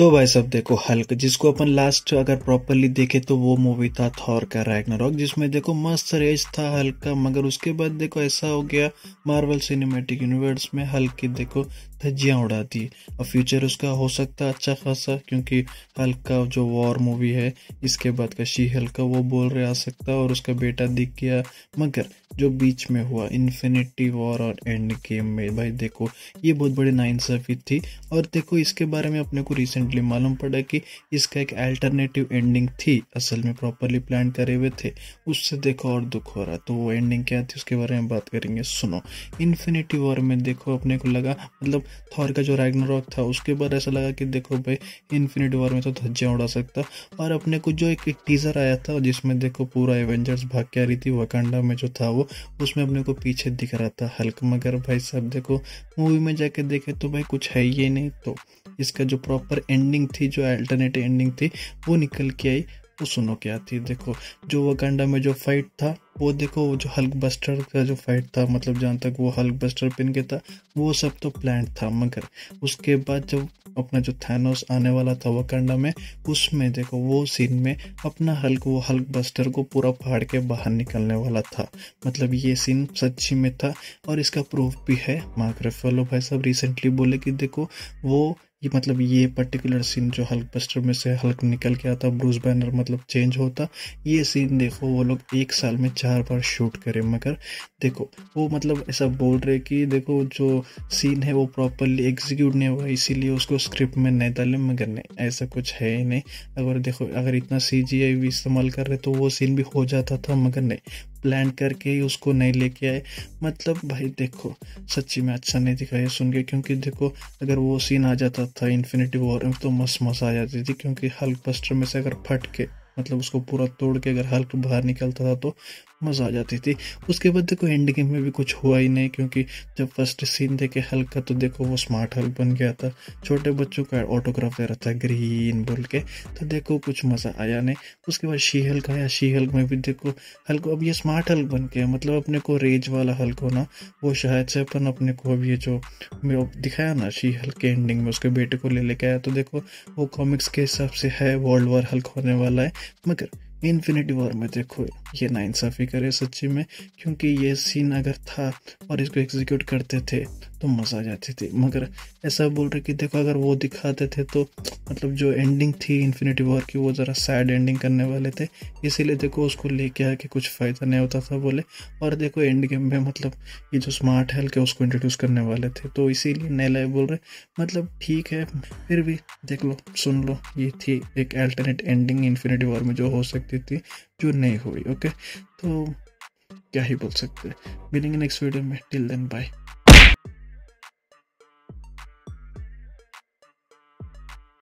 तो भाई सब देखो हल्क जिसको अपन लास्ट अगर प्रॉपरली देखे तो वो मूवी था थॉर का रैगनारॉक जिसमें देखो मस्त रेज था हल्क का मगर उसके बाद देखो ऐसा हो गया मार्वल सिनेमैटिक यूनिवर्स में हल्क की देखो धज्जियाँ उड़ा दी और फ्यूचर उसका हो सकता अच्छा खासा क्योंकि हल्क का जो वॉर मूवी है इसके बाद का शी हल्का वो बोल रहे आ सकता और उसका बेटा दिख गया मगर जो बीच में हुआ इन्फिनिटी वॉर और एंड गेम में भाई देखो ये बहुत बड़ी नाइंसाफ़ी थी और देखो इसके बारे में अपने को रिसेंटली मालूम पड़ा कि इसका एक अल्टरनेटिव एंडिंग थी असल में प्रॉपरली प्लान करे हुए थे उससे देखो और दुख हो रहा तो वो एंडिंग क्या थी उसके बारे में बात करेंगे सुनो इन्फिनिटी वॉर में देखो अपने को लगा मतलब थॉर का जो रैगनरॉक था उसके बाद ऐसा लगा कि देखो भाई इन्फिनिटी वॉर में तो धज्जियाँ उड़ा सकता और अपने को जो एक टीज़र आया था जिसमें देखो पूरा एवेंजर्स भाग के आ रही थी वकांडा में जो था वो उसमें अपने को पीछे दिख रहा था हल्क मगर भाई साहब देखो मूवी में जाके देखे तो भाई कुछ है ही नहीं तो इसका जो प्रॉपर एंडिंग थी जो अल्टरनेट एंडिंग थी वो निकल के आई तो सुनो क्या थी देखो जो वकंडा में जो फाइट था वो देखो वो जो हल्क बस्टर का जो फाइट था मतलब जहाँ तक वो हल्क बस्टर पिन के था वो सब तो प्लान था मगर उसके बाद जब अपना जो थैनोस आने वाला था वकंडा में उसमें देखो वो सीन में अपना हल्क वो हल्क बस्टर को पूरा फाड़ के बाहर निकलने वाला था मतलब ये सीन सच्ची में था और इसका प्रूफ भी है मार्क रेफेलो भाई साहब रिसेंटली बोले कि देखो वो ये मतलब ये पर्टिकुलर सीन जो हल्क बस्टर में से हल्क निकल के आता ब्रूस बैनर मतलब चेंज होता ये सीन देखो वो लोग एक साल में चार बार शूट करें मगर देखो वो मतलब ऐसा बोल रहे कि देखो जो सीन है वो प्रॉपरली एग्जीक्यूट नहीं हुआ इसीलिए उसको स्क्रिप्ट में नहीं डालें मगर नहीं ऐसा कुछ है ही नहीं अगर देखो अगर इतना सी जी इस्तेमाल कर रहे तो वो सीन भी हो जाता था मगर नहीं लैंड करके ही उसको नहीं लेके आए मतलब भाई देखो सच्ची में अच्छा नहीं दिखा ये सुन के क्योंकि देखो अगर वो सीन आ जाता था इन्फिनिटी वॉर में तो मस्त मजा आ जाती थी क्योंकि हल्क बस्टर में से अगर फट के मतलब उसको पूरा तोड़ के अगर हल्क बाहर निकलता था तो मज़ा आ जाती थी उसके बाद देखो एंड गेम में भी कुछ हुआ ही नहीं क्योंकि जब फर्स्ट सीन देखे हल्क का तो देखो वो स्मार्ट हल्क बन गया था छोटे बच्चों का ऑटोग्राफ दे रहा था ग्रीन बोल के तो देखो कुछ मज़ा आया नहीं उसके बाद शी हल्क आया शी हल्क में भी देखो हल्क अब ये स्मार्ट हल्क बन गया मतलब अपने को रेज वाला हल्क होना वो शायद से अपन अपने को अब ये जो दिखाया ना शी हल्क के एंडिंग में उसके बेटे को ले लेके आया तो देखो वो कॉमिक्स के हिसाब से है वर्ल्ड वॉर हल्क होने वाला है मगर इन्फिनिटी वॉर में देखो ये नाइंसाफ़ी करे सच्ची में क्योंकि ये सीन अगर था और इसको एग्जीक्यूट करते थे तो मज़ा आ जाती थी मगर ऐसा बोल रहे कि देखो अगर वो दिखाते थे तो मतलब जो एंडिंग थी इन्फिनिटी वॉर की वो ज़रा सैड एंडिंग करने वाले थे इसीलिए देखो उसको लेके आके कुछ फ़ायदा नहीं होता था बोले और देखो एंड गेम में मतलब ये जो स्मार्ट हेल्थ है उसको इंट्रोड्यूस करने वाले थे तो इसीलिए नए लाइव बोल रहे मतलब ठीक है फिर भी देख लो सुन लो ये थी एक अल्टरनेट एंडिंग इन्फिनिटी वॉर में जो हो सकती थी जो नहीं हुई ओके तो क्या ही बोल सकते मिलेंगे नेक्स्ट वीडियो में टिल देन बाय